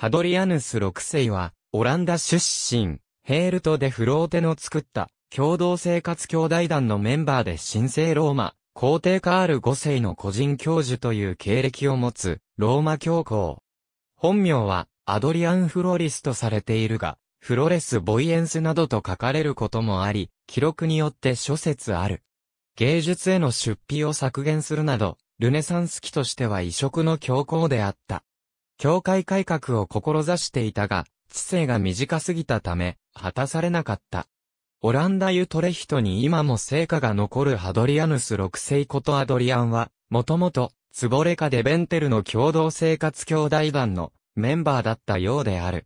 ハドリアヌス6世は、オランダ出身、ヘールト・デ・フローテの作った、共同生活兄弟団のメンバーで神聖ローマ、皇帝カール5世の個人教授という経歴を持つ、ローマ教皇。本名は、アドリアン・フロリスとされているが、フロレス・ボイエンスなどと書かれることもあり、記録によって諸説ある。芸術への出費を削減するなど、ルネサンス期としては異色の教皇であった。教会改革を志していたが、知性が短すぎたため、果たされなかった。オランダユトレヒトに今も成果が残るハドリアヌス6世ことアドリアンは、もともと、ツボレカ・デベンテルの共同生活兄弟団のメンバーだったようである。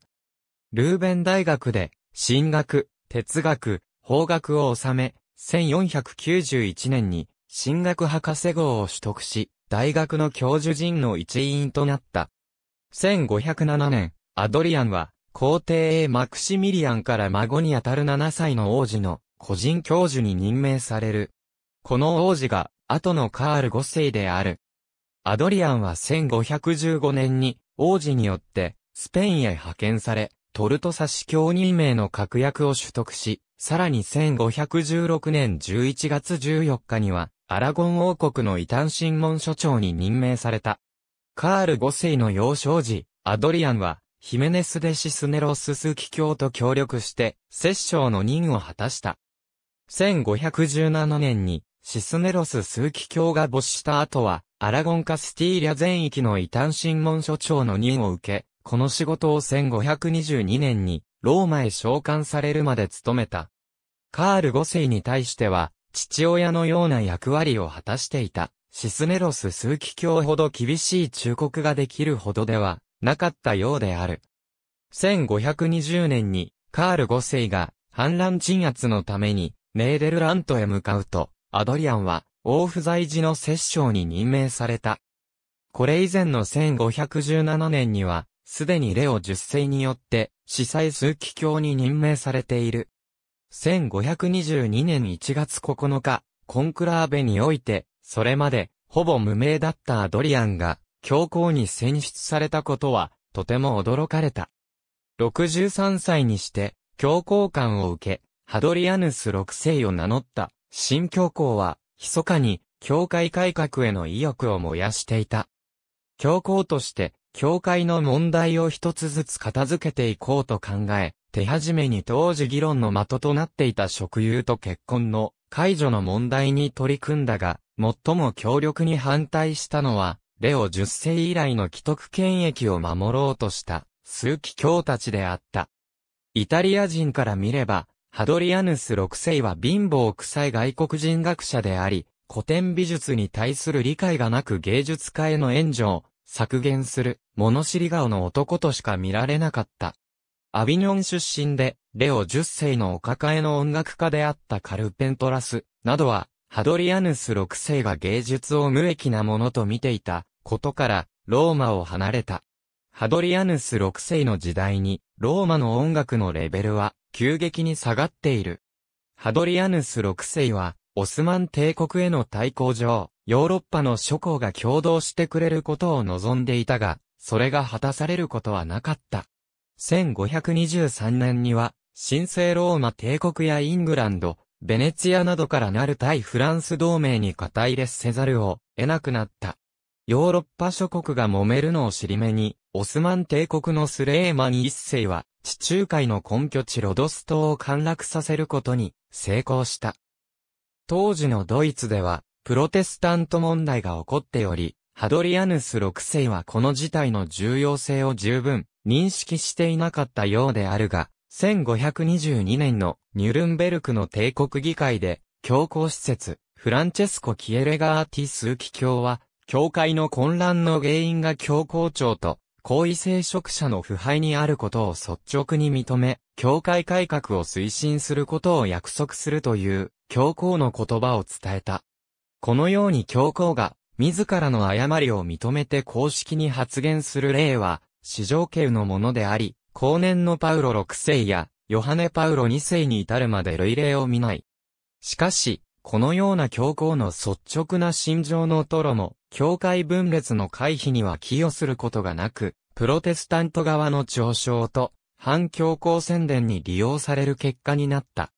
ルーベン大学で、神学、哲学、法学を治め、1491年に、神学博士号を取得し、大学の教授陣の一員となった。1507年、アドリアンは、皇帝 A マクシミリアンから孫にあたる7歳の王子の個人教授に任命される。この王子が、後のカール5世である。アドリアンは1515年に、王子によって、スペインへ派遣され、トルトサ司教任命の確約を取得し、さらに1516年11月14日には、アラゴン王国の異端審問所長に任命された。カール5世の幼少時、アドリアンは、ヒメネス・デ・シスネロススキ教と協力して、摂政の任を果たした。1517年に、シスネロス数奇教が没した後は、アラゴンカスティーリャ全域の異端審問所長の任を受け、この仕事を1522年に、ローマへ召喚されるまで務めた。カール5世に対しては、父親のような役割を果たしていた。シスネロス数奇教ほど厳しい忠告ができるほどではなかったようである。1520年にカール5世が反乱鎮圧のためにネーデルラントへ向かうと、アドリアンは王府在時の摂政に任命された。これ以前の1517年には、すでにレオ10世によって、司祭数奇教に任命されている。1522年1月9日、コンクラーベにおいて、それまで、ほぼ無名だったアドリアンが、教皇に選出されたことは、とても驚かれた。63歳にして、教皇官を受け、ハドリアヌス6世を名乗った、新教皇は、密かに、教会改革への意欲を燃やしていた。教皇として、教会の問題を一つずつ片付けていこうと考え、手始めに当時議論の的となっていた職友と結婚の解除の問題に取り組んだが、最も強力に反対したのは、レオ10世以来の既得権益を守ろうとした数奇教たちであった。イタリア人から見れば、ハドリアヌス6世は貧乏臭い外国人学者であり、古典美術に対する理解がなく芸術家への援助を削減する物知り顔の男としか見られなかった。アビニョン出身で、レオ10世のお抱えの音楽家であったカルペントラスなどは、ハドリアヌス6世が芸術を無益なものと見ていたことから、ローマを離れた。ハドリアヌス6世の時代に、ローマの音楽のレベルは急激に下がっている。ハドリアヌス6世は、オスマン帝国への対抗上、ヨーロッパの諸侯が共同してくれることを望んでいたが、それが果たされることはなかった。1523年には、神聖ローマ帝国やイングランド、ベネツィアなどからなる対フランス同盟に肩入れせざるを得なくなった。ヨーロッパ諸国が揉めるのを尻目に、オスマン帝国のスレーマン一世は、地中海の根拠地ロドス島を陥落させることに成功した。当時のドイツでは、プロテスタント問題が起こっており、ハドリアヌス6世はこの事態の重要性を十分認識していなかったようであるが、1522年のニュルンベルクの帝国議会で、教皇施設、フランチェスコ・キエレガーティ数キ教は、教会の混乱の原因が教皇庁と、皇位聖職者の腐敗にあることを率直に認め、教会改革を推進することを約束するという、教皇の言葉を伝えた。このように教皇が、自らの誤りを認めて公式に発言する例は、史上級のものであり、後年のパウロ6世や、ヨハネ・パウロ2世に至るまで類例を見ない。しかし、このような教皇の率直な心情のトロも、教会分裂の回避には寄与することがなく、プロテスタント側の上昇と、反教皇宣伝に利用される結果になった。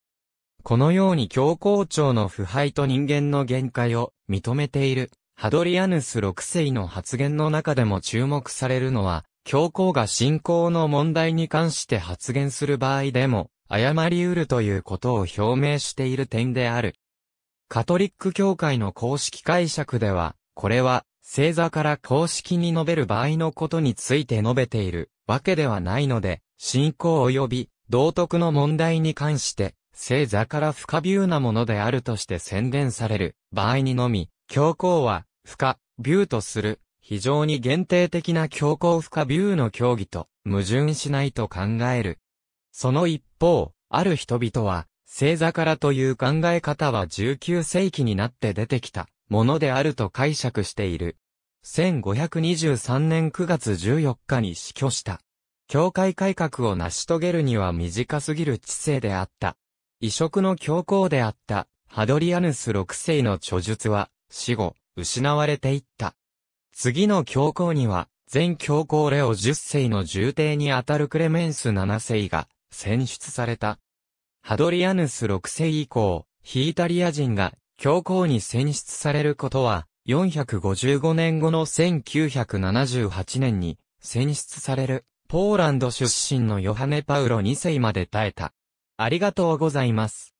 このように教皇庁の腐敗と人間の限界を認めている、ハドリアヌス6世の発言の中でも注目されるのは、教皇が信仰の問題に関して発言する場合でも、誤り得るということを表明している点である。カトリック教会の公式解釈では、これは、星座から公式に述べる場合のことについて述べているわけではないので、信仰及び道徳の問題に関して、星座から不可ビューなものであるとして宣伝される場合にのみ、教皇は、不可、ビューとする非常に限定的な強行不可ビューの競技と矛盾しないと考える。その一方、ある人々は、星座からという考え方は19世紀になって出てきたものであると解釈している。1523年9月14日に死去した。教会改革を成し遂げるには短すぎる知性であった。異色の教皇であったハドリアヌス6世の著述は死後失われていった。次の教皇には、全教皇レオ10世の重帝にあたるクレメンス7世が選出された。ハドリアヌス6世以降、ヒイタリア人が教皇に選出されることは、455年後の1978年に選出される、ポーランド出身のヨハネ・パウロ2世まで耐えた。ありがとうございます。